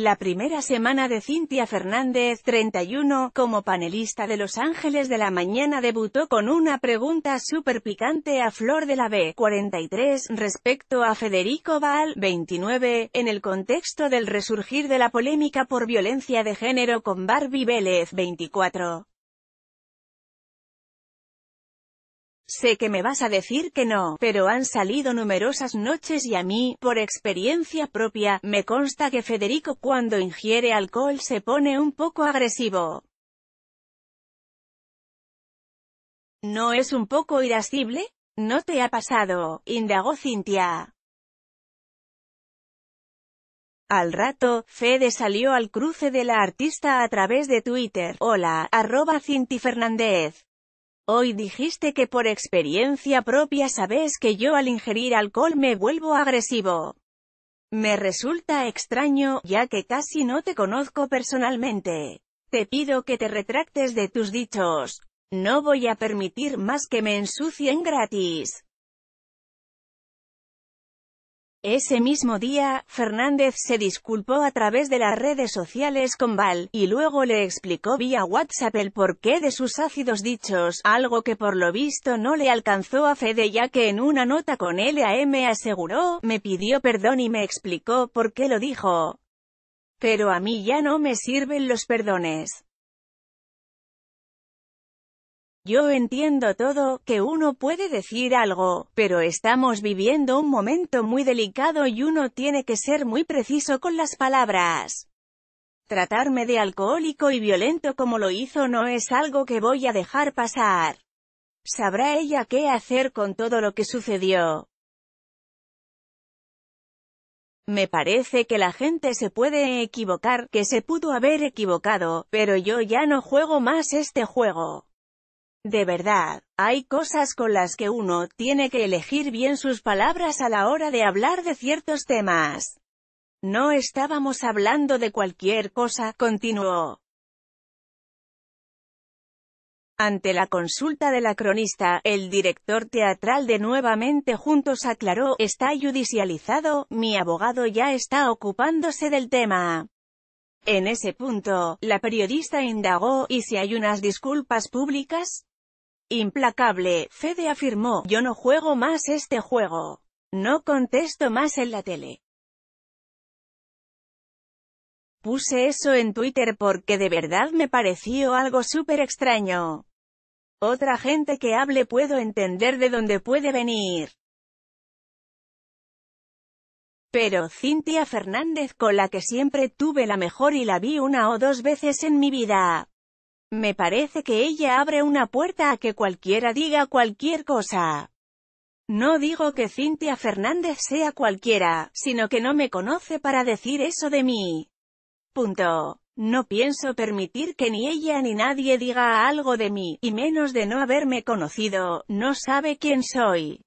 La primera semana de Cintia Fernández, 31, como panelista de Los Ángeles de la Mañana debutó con una pregunta súper picante a Flor de la B, 43, respecto a Federico Val, 29, en el contexto del resurgir de la polémica por violencia de género con Barbie Vélez, 24. Sé que me vas a decir que no, pero han salido numerosas noches y a mí, por experiencia propia, me consta que Federico cuando ingiere alcohol se pone un poco agresivo. ¿No es un poco irascible? ¿No te ha pasado? indagó Cintia. Al rato, Fede salió al cruce de la artista a través de Twitter. Hola, arroba Cinti Fernández. Hoy dijiste que por experiencia propia sabes que yo al ingerir alcohol me vuelvo agresivo. Me resulta extraño, ya que casi no te conozco personalmente. Te pido que te retractes de tus dichos. No voy a permitir más que me ensucien gratis. Ese mismo día, Fernández se disculpó a través de las redes sociales con Val, y luego le explicó vía WhatsApp el porqué de sus ácidos dichos, algo que por lo visto no le alcanzó a Fede ya que en una nota con LAM aseguró, me pidió perdón y me explicó por qué lo dijo. Pero a mí ya no me sirven los perdones. Yo entiendo todo, que uno puede decir algo, pero estamos viviendo un momento muy delicado y uno tiene que ser muy preciso con las palabras. Tratarme de alcohólico y violento como lo hizo no es algo que voy a dejar pasar. Sabrá ella qué hacer con todo lo que sucedió. Me parece que la gente se puede equivocar, que se pudo haber equivocado, pero yo ya no juego más este juego. De verdad, hay cosas con las que uno tiene que elegir bien sus palabras a la hora de hablar de ciertos temas. No estábamos hablando de cualquier cosa, continuó. Ante la consulta de la cronista, el director teatral de Nuevamente Juntos aclaró, está judicializado, mi abogado ya está ocupándose del tema. En ese punto, la periodista indagó, ¿y si hay unas disculpas públicas? Implacable, Fede afirmó, yo no juego más este juego. No contesto más en la tele. Puse eso en Twitter porque de verdad me pareció algo súper extraño. Otra gente que hable puedo entender de dónde puede venir. Pero Cintia Fernández con la que siempre tuve la mejor y la vi una o dos veces en mi vida. Me parece que ella abre una puerta a que cualquiera diga cualquier cosa. No digo que Cintia Fernández sea cualquiera, sino que no me conoce para decir eso de mí. Punto. No pienso permitir que ni ella ni nadie diga algo de mí, y menos de no haberme conocido, no sabe quién soy.